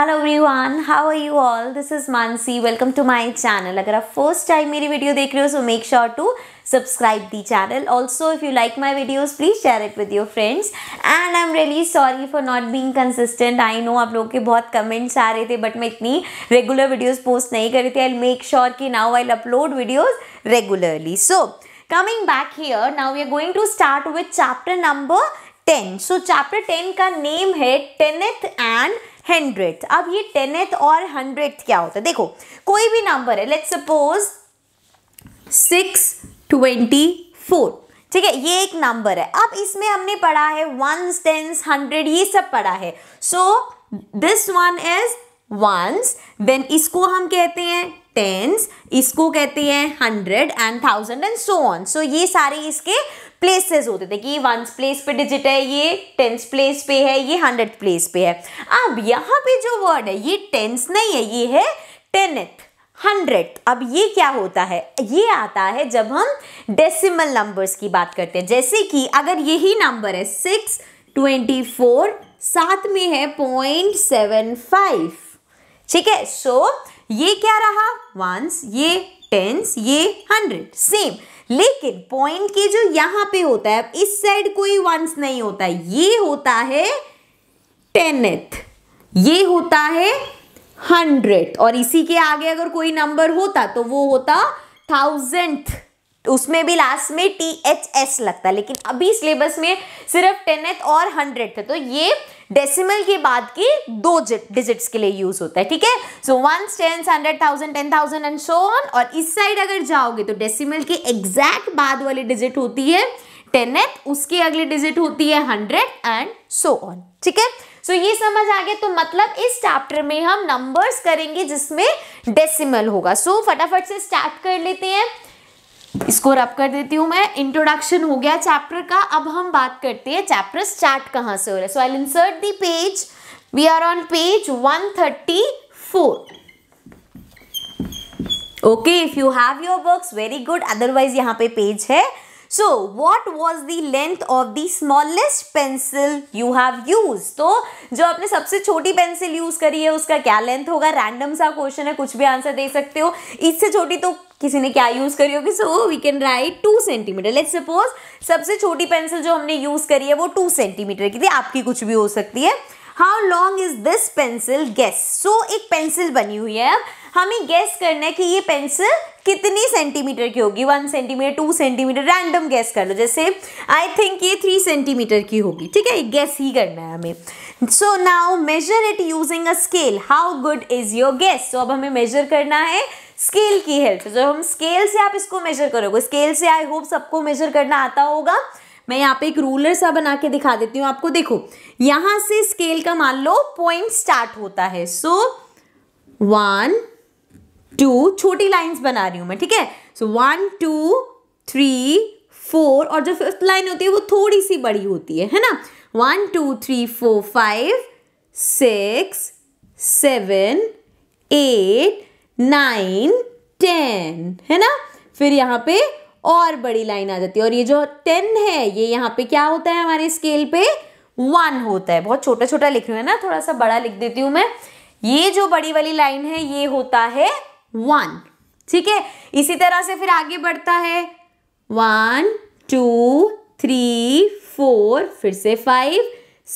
Hello one how are you all this is Mansi welcome to my channel अगर आप first time मेरी video देख रहे हो so make sure to subscribe the channel also if you like my videos please share it with your friends and I am really sorry for not being consistent I know आप लोगों के बहुत comments आ रहे थे but मैं इतनी regular videos post नहीं करी थी आई एल मेक श्योर की now I upload videos regularly so coming back here now we are going to start with chapter number ten so chapter ten का name है tenth and hundred अब ये टेनेथ और hundred क्या होता है देखो कोई भी नंबर है let suppose six twenty four ठीक है ये एक नंबर है अब इसमें हमने पढ़ा है वंस टेंस हंड्रेड ये सब पढ़ा है so this one is ones then इसको हम कहते हैं टेंस इसको कहते हैं hundred and thousand and so on so ये सारे इसके प्लेसेस होते थे कि वंस प्लेस पे डिजिट है ये टेंस प्लेस पे है ये हंड्रेड प्लेस पे है अब यहाँ पे जो वर्ड है ये टेंस नहीं है ये है टेनथ हंड्रेड अब ये क्या होता है ये आता है जब हम डेसिमल नंबर्स की बात करते हैं जैसे कि अगर यही नंबर है सिक्स ट्वेंटी फोर साथ में है पॉइंट सेवन फाइव ठीक है सो ये क्या रहा वंस ये टेंस ये हंड्रेड सेम लेकिन पॉइंट के जो यहां पे होता है इस साइड कोई वंस नहीं होता ये होता है टेनेथ ये होता है हंड्रेड और इसी के आगे अगर कोई नंबर होता तो वो होता थाउजेंड उसमें भी लास्ट में टी एच एस लगता लेकिन अभी सिलेबस में सिर्फ टेनेथ और हंड्रेड थे तो ये डेसिमल के बाद के दो डिजिट्स के लिए यूज होता है ठीक है so one tens hundred thousand ten thousand and so on और इस साइड अगर जाओगे तो डेसिमल के एग्जैक्ट बाद वाली डिजिट होती है टेनेथ उसकी अगली डिजिट होती है हंड्रेड एंड सो ऑन ठीक है सो ये समझ आ गया तो मतलब इस चैप्टर में हम नंबर्स करेंगे जिसमें डेसिमल होगा सो so, फटाफट से स्टार्ट कर लेते हैं स्कोर अप कर देती हूँ मैं इंट्रोडक्शन हो गया चैप्टर का अब हम बात करते हैं चैप्टर स्टार्ट कहाँ से हो रहा है so I insert the page we are on page 134 okay if you have your books very good otherwise यहाँ पे पेज है so what was the length of the smallest pencil you have use तो जो आपने सबसे छोटी pencil use करी है उसका क्या लेंथ होगा रैंडम सा क्वेश्चन है कुछ भी आंसर दे सकते हो इससे छोटी तो किसी ने क्या यूज़ करी होगी so we can write two centimetre let suppose सबसे छोटी पेंसिल जो हमने यूज़ करी है वो टू सेंटीमीटर की थी आपकी कुछ भी हो सकती है how long is this pencil guess so एक पेंसिल बनी हुई है अब हमें गैस करना है कि ये पेंसिल कितनी सेंटीमीटर की होगी one centimetre two centimetre random guess कर लो जैसे आई थिंक ये थ्री सेंटीमीटर की होगी ठीक है गैस ही करना है हमें so now measure it using a scale how good is your guess so अब हमें मेजर करना है स्केल की हेल्प से जो हम स्केल से आप इसको मेजर करोगे स्केल से आई होप सबको मेजर करना आता होगा मैं यहाँ पे एक रूलर सा बना के दिखा देती हूँ आपको देखो यहाँ से स्केल का मान लो पॉइंट स्टार्ट होता है सो वन टू छोटी लाइंस बना रही हूँ मैं ठीक है so one two three four और जो फिफ्थ लाइन होती है वो थोड़ी सी बड़ी होती है है ना one two three four five six seven eight nine ten है ना फिर यहाँ पे और बड़ी लाइन आ जाती है और ये जो टेन है ये यहाँ पे क्या होता है हमारे स्केल पे वन होता है बहुत छोटा छोटा लिख रही हूँ ना थोड़ा सा बड़ा लिख देती हूँ मैं ये जो बड़ी वाली लाइन है ये होता है वन ठीक है इसी तरह से फिर आगे बढ़ता है वन टू थ्री फोर फिर से five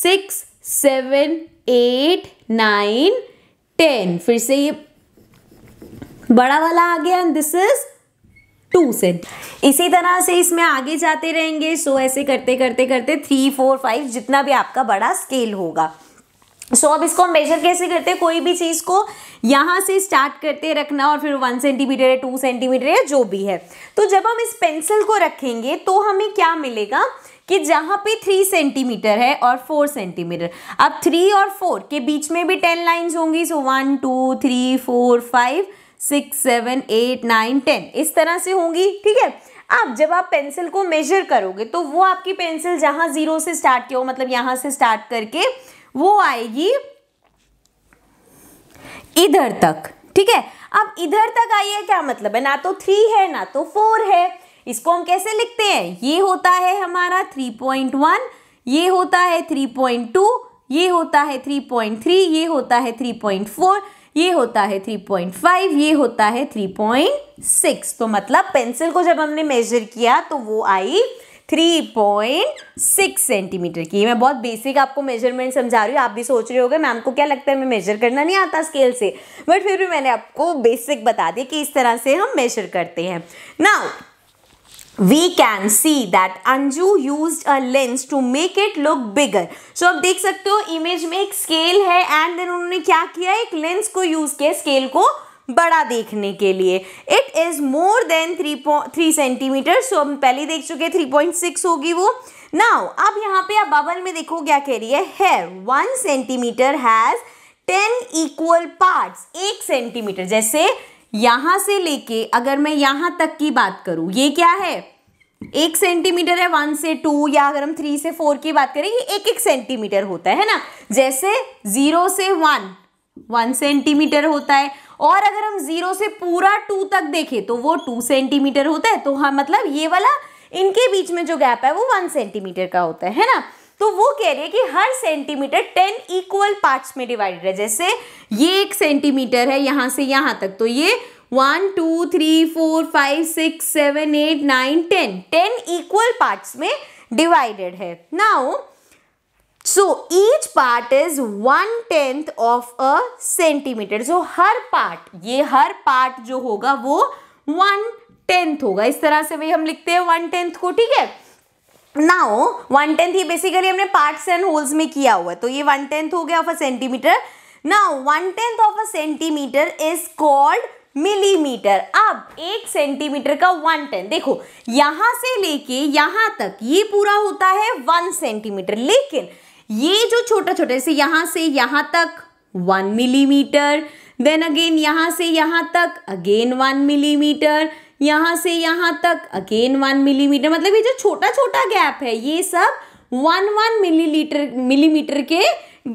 six seven eight nine ten फिर से ये बड़ा वाला आ गया एंड दिस इज टू से इसी तरह से इसमें आगे जाते रहेंगे सो ऐसे करते करते करते थ्री फोर फाइव जितना भी आपका बड़ा स्केल होगा सो so, अब इसको हम मेजर कैसे करते हैं कोई भी चीज़ को यहाँ से स्टार्ट करते रखना और फिर वन सेंटीमीटर है टू सेंटीमीटर है जो भी है तो जब हम इस पेंसिल को रखेंगे तो हमें क्या मिलेगा कि जहाँ पे थ्री सेंटीमीटर है और फोर सेंटीमीटर अब थ्री और फोर के बीच में भी टेन लाइंस होंगी so one two three four five six seven eight nine ten इस तरह से होंगी ठीक है अब जब आप पेंसिल को मेजर करोगे तो वो आपकी पेंसिल जहां ज़ीरो से स्टार्ट किया हो मतलब यहां से स्टार्ट करके वो आएगी इधर तक ठीक है अब इधर तक आई है क्या मतलब है ना तो थ्री है ना तो फोर है इसको हम कैसे लिखते हैं ये होता है हमारा थ्री पॉइंट वन ये होता है थ्री पॉइंट टू ये होता है थ्री पॉइंट थ्री ये होता है थ्री पॉइंट फोर ये होता है 3.5 ये होता है 3.6 तो मतलब पेंसिल को जब हमने मेजर किया तो वो आई 3.6 सेंटीमीटर की मैं बहुत बेसिक आपको मेजरमेंट समझा रही हूँ आप भी सोच रहे होगे मैम को क्या लगता है मैं मेजर करना नहीं आता स्केल से बट फिर भी मैंने आपको बेसिक बता दिया कि इस तरह से हम मेजर करते हैं now we can see that Anju used a lens to make it look bigger. So आप देख सकते हो इमेज में एक स्केल है एंड देन उन्होंने क्या किया एक लेंस को यूज किया स्केल को बड़ा देखने के लिए it is more than three three centimetre so हम पहले देख चुके थ्री पॉइंट सिक्स होगी वो नाउ अब यहाँ पे आप बाबल में देखो क्या कह रही है here one centimetre has ten equal parts एक सेंटीमीटर जैसे यहां से लेके अगर मैं यहां तक की बात करूँ ये क्या है एक सेंटीमीटर है वन से टू या अगर हम थ्री से फोर की बात करें ये एक एक सेंटीमीटर होता है, ना जैसे जीरो से वन वन सेंटीमीटर होता है और अगर हम जीरो से पूरा टू तक देखें तो वो टू सेंटीमीटर होता है तो हाँ मतलब ये वाला इनके बीच में जो गैप है वो वन सेंटीमीटर का होता है है ना तो वो कह रही है कि हर सेंटीमीटर टेन इक्वल पार्ट्स में डिवाइडेड है जैसे ये एक सेंटीमीटर है यहां से यहाँ तक तो ये one two three four five six seven eight nine ten ten equal parts में डिवाइडेड है now so each part is one tenth of a centimetre so हर पार्ट ये हर पार्ट जो होगा वो वन टेंथ होगा इस तरह से भी हम लिखते हैं वन टेंथ को ठीक है नाउ वन टेंथ ये बेसिकली हमने पार्ट्स एंड होल्स में किया हुआ है तो ये वन टेंथ हो गया of a centimetre now one tenth of a centimetre is called millimetre अब एक सेंटीमीटर का वन टेन देखो यहां से लेके यहां तक ये पूरा होता है वन सेंटीमीटर लेकिन ये जो छोटा छोटा जैसे यहां से यहां तक वन मिलीमीटर देन अगेन यहां से यहां तक अगेन वन मिलीमीटर यहां से यहां तक अगेन वन मिलीमीटर मतलब ये जो छोटा छोटा गैप है ये सब वन वन मिलीलीटर मिलीमीटर के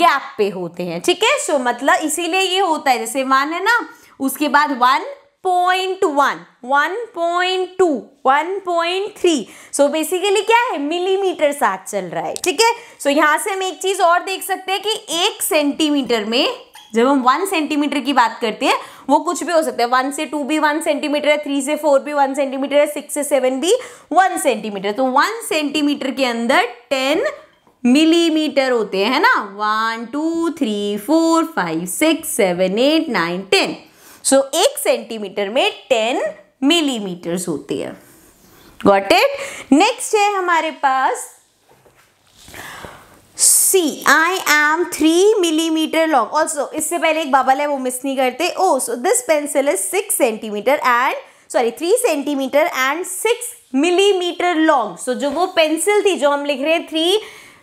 गैप पे होते हैं ठीक है सो मतलब इसीलिए ये होता है जैसे वन है ना उसके बाद one point one one point two one point three so basically क्या है मिलीमीटर साथ चल रहा है ठीक है सो यहाँ से हम एक चीज़ और देख सकते हैं कि एक सेंटीमीटर में जब हम वन सेंटीमीटर की बात करते हैं वो कुछ भी हो सकता है वन से टू भी वन सेंटीमीटर है थ्री से फोर भी वन सेंटीमीटर है सिक्स से सेवन भी वन सेंटीमीटर तो वन सेंटीमीटर के अंदर टेन मिलीमीटर होते हैं ना one two three four five six seven eight nine ten so एक सेंटीमीटर में टेन मिलीमीटर होते हैं गॉट इट नेक्स्ट है हमारे पास see I am three millimetre long also इससे पहले एक बाबल है वो मिस नहीं करते oh so this pencil is six centimetre and sorry three centimetre and six millimetre long so जो वो पेंसिल थी जो हम लिख रहे हैं थ्री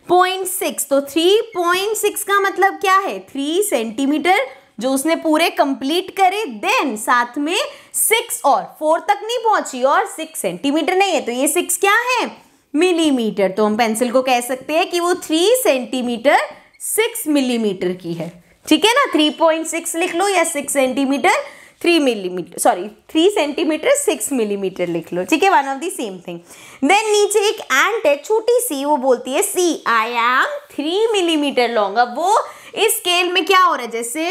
पॉइंट सिक्स तो थ्री पॉइंट सिक्स का मतलब क्या है थ्री सेंटीमीटर जो उसने पूरे कंप्लीट करे देन साथ में सिक्स और फोर तक नहीं पहुंची और सिक्स सेंटीमीटर नहीं है तो ये सिक्स क्या है मिलीमीटर तो हम पेंसिल को कह सकते हैं कि वो थ्री सेंटीमीटर सिक्स मिलीमीटर की है ठीक है ना थ्री पॉइंट सिक्स लिख लो या six centimetre three millimetre sorry three centimetre six millimetre लिख लो ठीक है one of the same thing then नीचे एक एंट है छोटी सी वो बोलती है see I am three millimetre long अब वो इस स्केल में क्या हो रहा है जैसे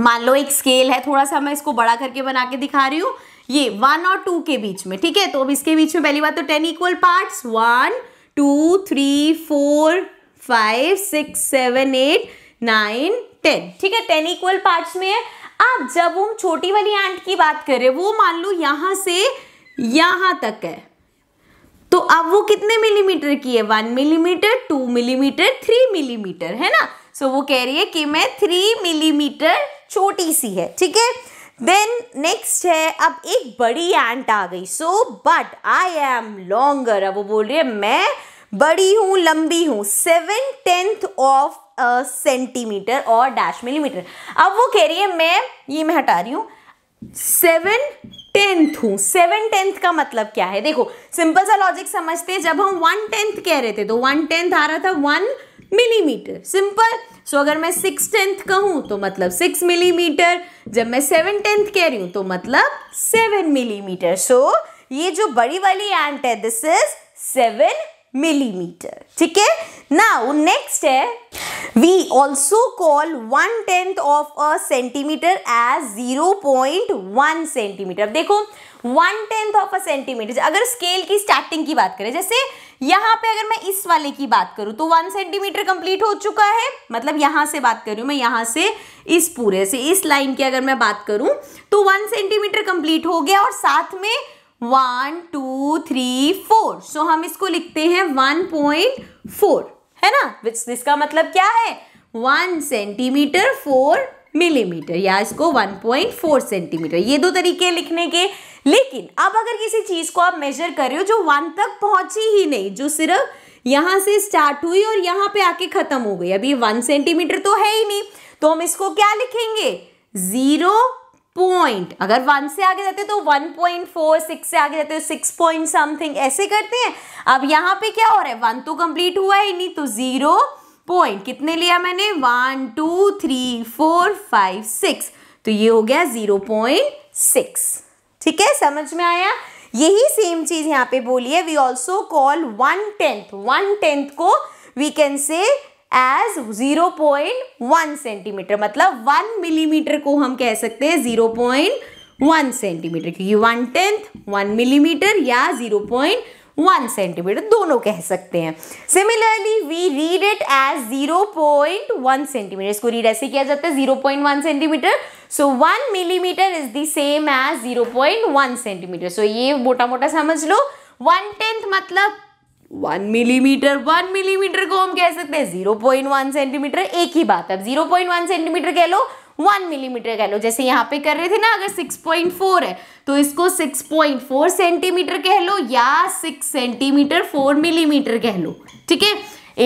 मान लो एक स्केल है थोड़ा सा मैं इसको बड़ा करके बना के दिखा रही हूँ ये वन और टू के बीच में ठीक है तो अब इसके बीच में पहली बात तो ten equal parts one two three four five six seven eight nine ten ठीक है टेन इक्वल पार्ट्स में है अब जब हम छोटी वाली एंट की बात करें वो मान लो यहाँ से यहाँ तक है तो अब वो कितने मिलीमीटर की है one millimetre two millimetre three millimetre है ना सो so, वो कह रही है कि मैं थ्री मिलीमीटर छोटी सी है ठीक है देन नेक्स्ट है अब एक बड़ी एंट आ गई so but I am longer अब वो बोल रही है मैं बड़ी हूँ लंबी हूँ सेवन टेंथ ऑफ सेंटीमीटर और डैश मिलीमीटर अब वो कह रही है मैं ये मैं हटा रही हूँ सेवन टेंथ हूँ सेवन टेंथ का मतलब क्या है देखो सिंपल सा लॉजिक समझते जब हम वन टेंथ कह रहे थे तो वन टेंथ आ रहा था वन मिलीमीटर सिंपल सो अगर मैं सिक्स टेंथ कहूँ तो मतलब सिक्स मिलीमीटर जब मैं सेवन टेंथ कह रही हूँ तो मतलब सेवन मिलीमीटर सो ये जो बड़ी वाली एंट है दिस इज सेवन मिलीमीटर ठीक है नाउ नेक्स्ट है we also call one tenth of a centimetre as zero point one centimetre देखो one tenth of a centimetre अगर स्केल की स्टार्टिंग की बात करें जैसे यहां पे अगर मैं इस वाले की बात करूं तो वन सेंटीमीटर कंप्लीट हो चुका है मतलब यहां से बात कर रही मैं यहां से इस पूरे से इस लाइन की अगर मैं बात करूं तो वन सेंटीमीटर कंप्लीट हो गया और साथ में one two three four so हम इसको लिखते हैं वन पॉइंट फोर है ना विच इसका मतलब क्या है वन सेंटीमीटर फोर मिलीमीटर या इसको वन पॉइंट फोर सेंटीमीटर ये दो तरीके लिखने के लेकिन अब अगर किसी चीज़ को आप मेजर कर रहे हो जो वन तक पहुंची ही नहीं जो सिर्फ यहां से स्टार्ट हुई और यहां पे आके ख़त्म हो गई अभी वन सेंटीमीटर तो है ही नहीं तो हम इसको क्या लिखेंगे ज़ीरो पॉइंट अगर वन से आगे जाते तो वन पॉइंट फोर सिक्स से आगे जाते तो सिक्स पॉइंट समथिंग ऐसे करते हैं अब यहां पे क्या हो रहा है वन तो कंप्लीट हुआ ही नहीं तो ज़ीरो पॉइंट कितने लिया मैंने one two three four five six तो ये हो गया ज़ीरो पॉइंट सिक्स ठीक है समझ में आया यही सेम चीज यहाँ पे बोली है we also call one tenth one tenth को we can say as 0.1 centimetre मतलब वन मिलीमीटर mm को हम कह सकते हैं जीरो पॉइंट वन सेंटीमीटर क्योंकि वन टेंथ वन मिलीमीटर या जीरो पॉइंट वन सेंटीमीटर दोनों कह सकते हैं similarly we read it as zero point one centimetre इसको रीड ऐसे किया जाता है zero point one centimetre so one millimetre is the same as zero point one centimetre so ये मोटा मोटा समझ लो वन टेंथ मतलब वन मिलीमीटर वन मिलीमीटर को हम कह सकते हैं जीरो पॉइंट वन सेंटीमीटर एक ही बात है जीरो पॉइंट वन सेंटीमीटर कह लो वन मिलीमीटर कह लो जैसे यहाँ पे कर रहे थे ना अगर सिक्स पॉइंट फोर है तो इसको सिक्स पॉइंट फोर सेंटीमीटर कह लो या सिक्स सेंटीमीटर फोर मिलीमीटर कह लो ठीक है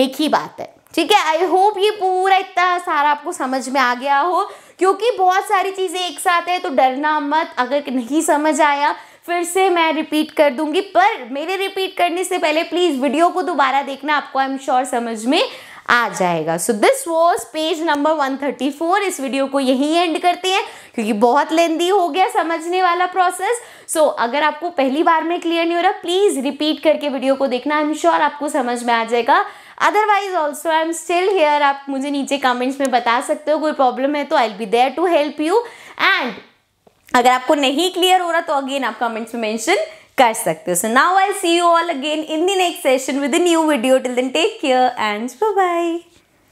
एक ही बात है ठीक है आई होप ये पूरा इतना सारा आपको समझ में आ गया हो क्योंकि बहुत सारी चीज़ें एक साथ है तो डरना मत अगर नहीं समझ आया फिर से मैं रिपीट कर दूंगी पर मेरे रिपीट करने से पहले प्लीज़ वीडियो को दोबारा देखना आपको आई एम श्योर समझ में आ जाएगा so this was page number 134 इस वीडियो को यहीं एंड करते हैं क्योंकि बहुत लेंदी हो गया समझने वाला प्रोसेस सो so, अगर आपको पहली बार में क्लियर नहीं हो रहा प्लीज़ रिपीट करके वीडियो को देखना आई एम श्योर आपको समझ में आ जाएगा otherwise also I am still here आप मुझे नीचे कमेंट्स में बता सकते हो कोई प्रॉब्लम है तो I be there to help you and अगर आपको नहीं क्लियर हो रहा तो अगेन आप कमेंट्स में मेंशन कर सकते हो so now I see you all again in the next session with a new video till then take care and bye